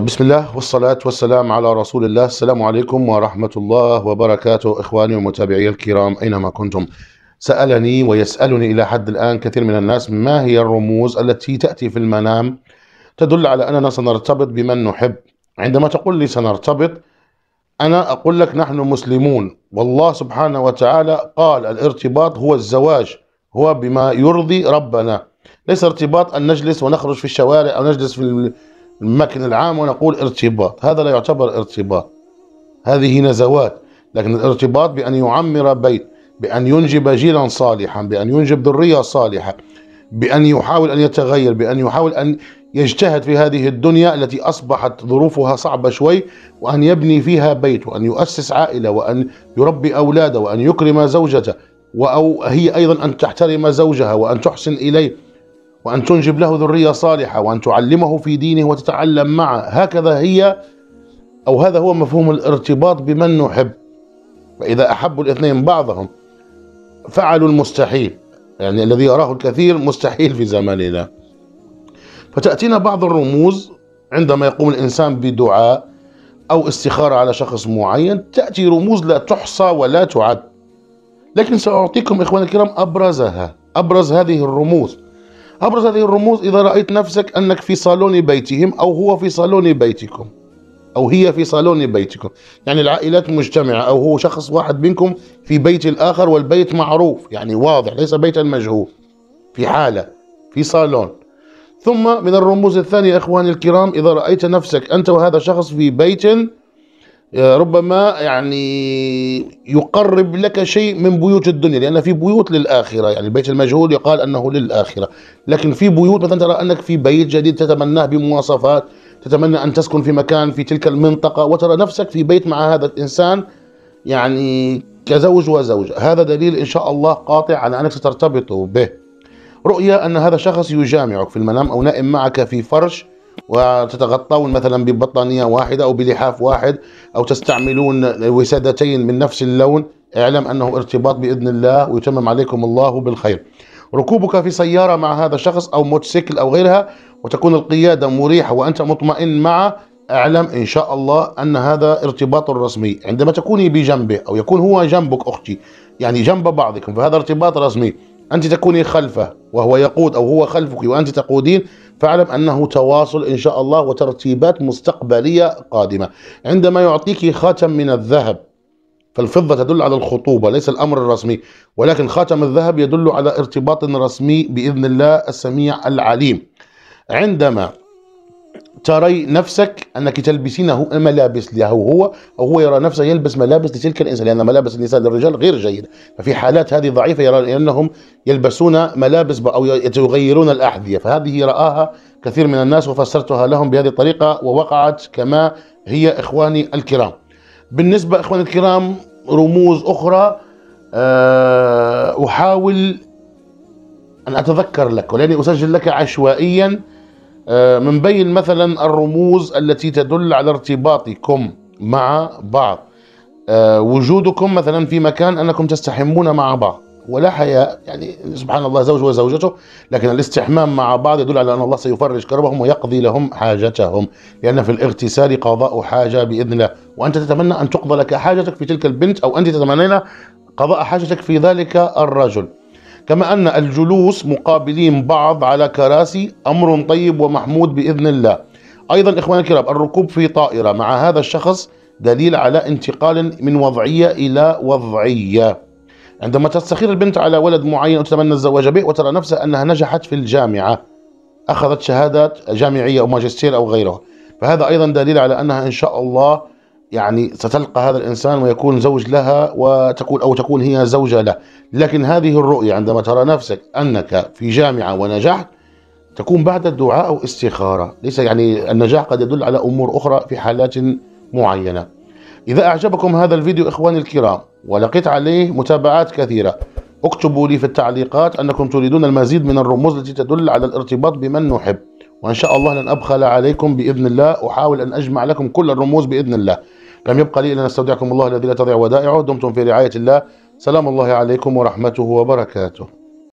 بسم الله والصلاة والسلام على رسول الله السلام عليكم ورحمة الله وبركاته إخواني ومتابعي الكرام أينما كنتم سألني ويسألني إلى حد الآن كثير من الناس ما هي الرموز التي تأتي في المنام تدل على أننا سنرتبط بمن نحب عندما تقول لي سنرتبط أنا أقول لك نحن مسلمون والله سبحانه وتعالى قال الارتباط هو الزواج هو بما يرضي ربنا ليس ارتباط أن نجلس ونخرج في الشوارع أو نجلس في المكن العام ونقول ارتباط هذا لا يعتبر ارتباط هذه نزوات لكن الارتباط بأن يعمر بيت بأن ينجب جيلا صالحا بأن ينجب ذرية صالحة بأن يحاول أن يتغير بأن يحاول أن يجتهد في هذه الدنيا التي أصبحت ظروفها صعبة شوي وأن يبني فيها بيت وأن يؤسس عائلة وأن يربي أولاده وأن يكرم زوجته أو هي أيضا أن تحترم زوجها وأن تحسن إليه وأن تنجب له ذرية صالحة وأن تعلمه في دينه وتتعلم معه هكذا هي أو هذا هو مفهوم الارتباط بمن نحب فإذا أحبوا الاثنين بعضهم فعلوا المستحيل يعني الذي يراه الكثير مستحيل في زماننا فتأتينا بعض الرموز عندما يقوم الإنسان بدعاء أو استخارة على شخص معين تأتي رموز لا تحصى ولا تعد لكن سأعطيكم إخواني الكرام أبرزها أبرز هذه الرموز أبرز هذه الرموز إذا رأيت نفسك أنك في صالون بيتهم أو هو في صالون بيتكم أو هي في صالون بيتكم يعني العائلات مجتمعة أو هو شخص واحد منكم في بيت الآخر والبيت معروف يعني واضح ليس بيتا مجهول في حالة في صالون ثم من الرموز الثانية إخواني الكرام إذا رأيت نفسك أنت وهذا شخص في بيت آه، ربما يعني يقرب لك شيء من بيوت الدنيا لان في بيوت للاخره يعني البيت المجهول يقال انه للاخره لكن في بيوت مثلا ترى انك في بيت جديد تتمناه بمواصفات تتمنى ان تسكن في مكان في تلك المنطقه وترى نفسك في بيت مع هذا الانسان يعني كزوج وزوجه هذا دليل ان شاء الله قاطع على انك سترتبط به رؤيا ان هذا الشخص يجامعك في المنام او نائم معك في فرش وتتغطون مثلا ببطانية واحدة أو بلحاف واحد أو تستعملون وسادتين من نفس اللون اعلم أنه ارتباط بإذن الله ويتمم عليكم الله بالخير ركوبك في سيارة مع هذا الشخص أو موتوسيكل أو غيرها وتكون القيادة مريحة وأنت مطمئن معه اعلم ان شاء الله ان هذا ارتباط رسمي عندما تكوني بجنبه او يكون هو جنبك اختي يعني جنب بعضكم فهذا ارتباط رسمي انت تكوني خلفه وهو يقود او هو خلفك وانت تقودين فاعلم أنه تواصل إن شاء الله وترتيبات مستقبلية قادمة عندما يعطيك خاتم من الذهب فالفضة تدل على الخطوبة ليس الأمر الرسمي ولكن خاتم الذهب يدل على ارتباط رسمي بإذن الله السميع العليم عندما تري نفسك أنك تلبسينه ملابس له هو او هو يرى نفسه يلبس ملابس لتلك الإنسان لأن ملابس النساء للرجال غير جيدة ففي حالات هذه ضعيفة يرى أنهم يلبسون ملابس أو يغيرون الأحذية فهذه رآها كثير من الناس وفسرتها لهم بهذه الطريقة ووقعت كما هي إخواني الكرام بالنسبة إخواني الكرام رموز أخرى آه، أحاول أن أتذكر لك ولأني أسجل لك عشوائياً آه، من بين مثلا الرموز التي تدل على ارتباطكم مع بعض آه، وجودكم مثلا في مكان أنكم تستحمون مع بعض ولا حياء يعني سبحان الله زوج وزوجته لكن الاستحمام مع بعض يدل على أن الله سيفرج كربهم ويقضي لهم حاجتهم لأن في الاغتسال قضاء حاجة بإذن الله وأنت تتمنى أن تقضى لك حاجتك في تلك البنت أو أنت تتمنين قضاء حاجتك في ذلك الرجل كما أن الجلوس مقابلين بعض على كراسي أمر طيب ومحمود بإذن الله أيضا إخواني الكرام الركوب في طائرة مع هذا الشخص دليل على انتقال من وضعية إلى وضعية عندما تستخير البنت على ولد معين وتتمنى الزواج به وترى نفسها أنها نجحت في الجامعة أخذت شهادات جامعية أو ماجستير أو غيره فهذا أيضا دليل على أنها إن شاء الله يعني ستلقى هذا الإنسان ويكون زوج لها وتكون أو تكون هي زوجة له لكن هذه الرؤية عندما ترى نفسك أنك في جامعة ونجحت تكون بعد الدعاء أو استخارة ليس يعني النجاح قد يدل على أمور أخرى في حالات معينة إذا أعجبكم هذا الفيديو إخواني الكرام ولقيت عليه متابعات كثيرة اكتبوا لي في التعليقات أنكم تريدون المزيد من الرموز التي تدل على الارتباط بمن نحب وإن شاء الله لن أبخل عليكم بإذن الله أحاول أن أجمع لكم كل الرموز بإذن الله لم يبقى لي إلا أن أستودعكم الله الذي لا تضيع ودائعه دمتم في رعاية الله سلام الله عليكم ورحمته وبركاته